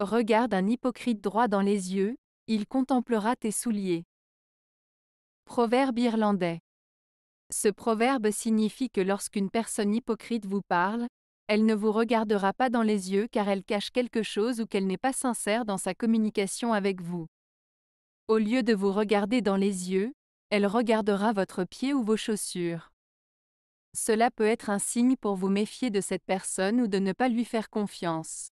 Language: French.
Regarde un hypocrite droit dans les yeux, il contemplera tes souliers. Proverbe irlandais. Ce proverbe signifie que lorsqu'une personne hypocrite vous parle, elle ne vous regardera pas dans les yeux car elle cache quelque chose ou qu'elle n'est pas sincère dans sa communication avec vous. Au lieu de vous regarder dans les yeux, elle regardera votre pied ou vos chaussures. Cela peut être un signe pour vous méfier de cette personne ou de ne pas lui faire confiance.